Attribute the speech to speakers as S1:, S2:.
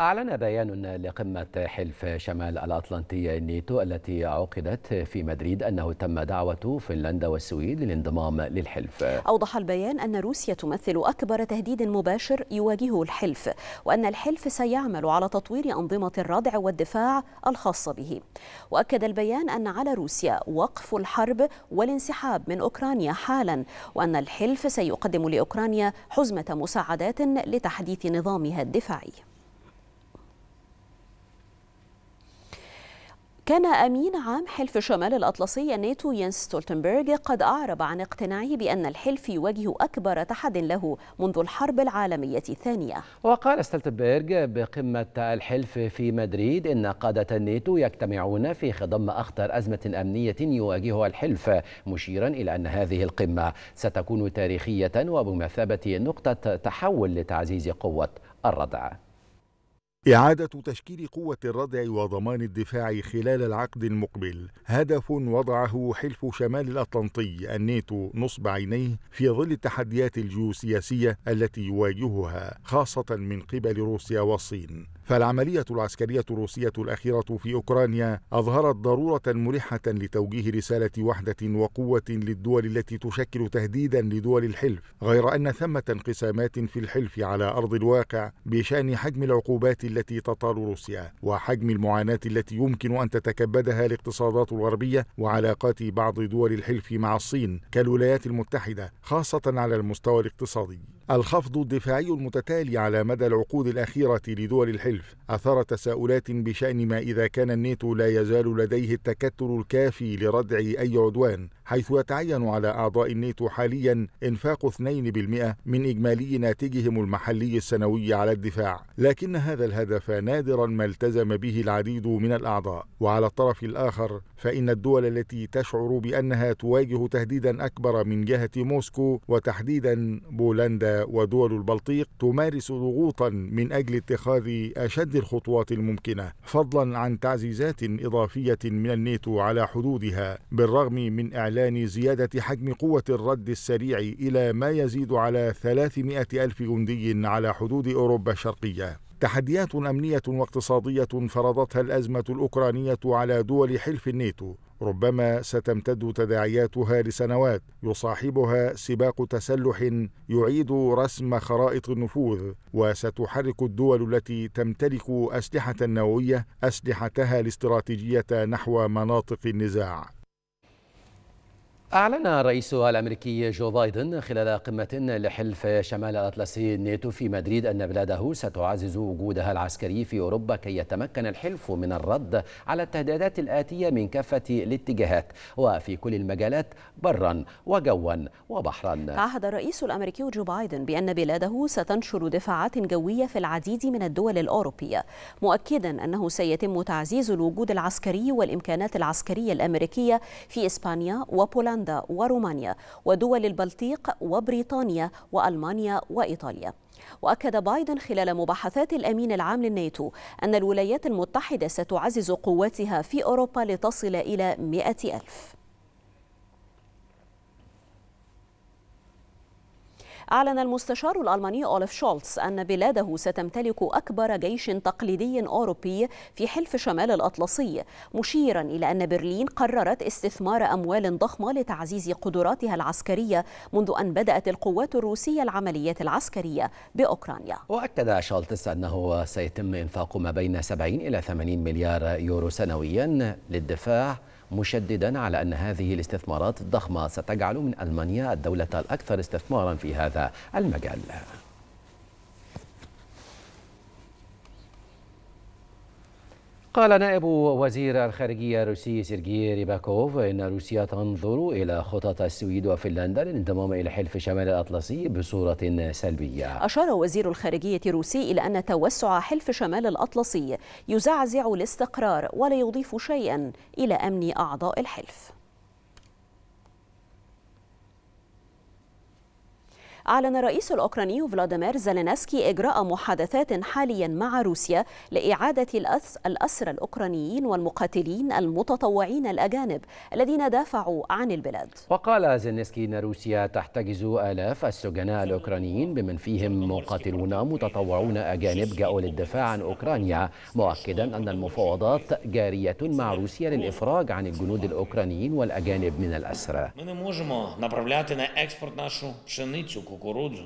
S1: أعلن بيان لقمة حلف شمال الأطلنطي نيتو التي عقدت في مدريد أنه تم دعوة فنلندا والسويد للانضمام للحلف
S2: أوضح البيان أن روسيا تمثل أكبر تهديد مباشر يواجهه الحلف وأن الحلف سيعمل على تطوير أنظمة الردع والدفاع الخاصة به وأكد البيان أن على روسيا وقف الحرب والانسحاب من أوكرانيا حالا وأن الحلف سيقدم لأوكرانيا حزمة مساعدات لتحديث نظامها الدفاعي كان أمين عام حلف شمال الأطلسي الناتو ينس ستولتنبرغ قد أعرب عن اقتناعه بأن الحلف يواجه أكبر تحد له منذ الحرب العالمية الثانية
S1: وقال ستولتنبرغ بقمة الحلف في مدريد إن قادة الناتو يجتمعون في خضم أخطر أزمة أمنية يواجهها الحلف مشيرا إلى أن هذه القمة ستكون تاريخية وبمثابة نقطة تحول لتعزيز قوة الردع
S3: إعادة تشكيل قوة الردع وضمان الدفاع خلال العقد المقبل هدف وضعه حلف شمال الأطلنطي الناتو نصب عينيه في ظل التحديات الجيوسياسية التي يواجهها خاصة من قبل روسيا والصين فالعملية العسكرية الروسية الأخيرة في أوكرانيا أظهرت ضرورة ملحة لتوجيه رسالة وحدة وقوة للدول التي تشكل تهديدا لدول الحلف غير أن ثمة انقسامات في الحلف على أرض الواقع بشأن حجم العقوبات التي تطال روسيا وحجم المعاناة التي يمكن أن تتكبدها الاقتصادات الغربية وعلاقات بعض دول الحلف مع الصين كالولايات المتحدة خاصة على المستوى الاقتصادي الخفض الدفاعي المتتالي على مدى العقود الأخيرة لدول الحلف أثار تساؤلات بشأن ما إذا كان الناتو لا يزال لديه التكتل الكافي لردع أي عدوان حيث يتعين على أعضاء الناتو حاليا إنفاق 2% من إجمالي ناتجهم المحلي السنوي على الدفاع لكن هذا الهدف نادرا ما التزم به العديد من الأعضاء وعلى الطرف الآخر فإن الدول التي تشعر بأنها تواجه تهديدا أكبر من جهة موسكو وتحديدا بولندا ودول البلطيق تمارس ضغوطا من أجل اتخاذ أشد الخطوات الممكنة فضلا عن تعزيزات إضافية من الناتو على حدودها بالرغم من إعلان إعلان زيادة حجم قوة الرد السريع إلى ما يزيد على 300 ألف جندي على حدود أوروبا الشرقية تحديات أمنية واقتصادية فرضتها الأزمة الأوكرانية على دول حلف الناتو ربما ستمتد تداعياتها لسنوات يصاحبها سباق تسلح يعيد رسم خرائط النفوذ وستحرك الدول التي تمتلك اسلحه نوويه اسلحتها الاستراتيجيه نحو مناطق النزاع
S1: أعلن الرئيس الأمريكي جو بايدن خلال قمة لحلف شمال الأطلسي الناتو في مدريد أن بلاده ستعزز وجودها العسكري في أوروبا كي يتمكن الحلف من الرد على التهديدات الآتية من كافة الاتجاهات وفي كل المجالات برا وجوا وبحرا عهد
S2: الرئيس الأمريكي جو بايدن بأن بلاده ستنشر دفاعات جوية في العديد من الدول الأوروبية مؤكدا أنه سيتم تعزيز الوجود العسكري والإمكانات العسكرية الأمريكية في إسبانيا وبولندا هولندا ورومانيا ودول البلطيق وبريطانيا وألمانيا وإيطاليا وأكد بايدن خلال مباحثات الأمين العام للناتو أن الولايات المتحدة ستعزز قواتها في أوروبا لتصل إلى مائه ألف أعلن المستشار الألماني أولف شولتس أن بلاده ستمتلك أكبر جيش تقليدي أوروبي في حلف شمال الأطلسي مشيرا إلى أن برلين قررت استثمار أموال ضخمة لتعزيز قدراتها العسكرية منذ أن بدأت القوات الروسية العمليات العسكرية
S1: بأوكرانيا وأكد شولتس أنه سيتم إنفاق ما بين 70 إلى 80 مليار يورو سنويا للدفاع مشددا على أن هذه الاستثمارات الضخمة ستجعل من ألمانيا الدولة الأكثر استثمارا في هذا المجال قال نائب وزير الخارجية الروسي سيرجي ريباكوف إن روسيا تنظر إلى خطط السويد وفنلندا للانضمام إلى حلف شمال الأطلسي بصورة سلبية
S2: أشار وزير الخارجية الروسي إلى أن توسع حلف شمال الأطلسي يزعزع الاستقرار ولا يضيف شيئا إلى أمن أعضاء الحلف أعلن الرئيس الأوكراني فلاديمير زيلينسكي إجراء محادثات حاليا مع روسيا لإعادة الأسرى الأوكرانيين والمقاتلين المتطوعين الأجانب الذين دافعوا عن البلاد
S1: وقال زيلينسكي أن روسيا تحتجز آلاف السجناء الأوكرانيين بمن فيهم مقاتلون متطوعون أجانب جاءوا للدفاع عن أوكرانيا مؤكدا أن المفاوضات جارية مع روسيا للإفراج عن الجنود الأوكرانيين والأجانب من الأسرى
S3: kukuruzu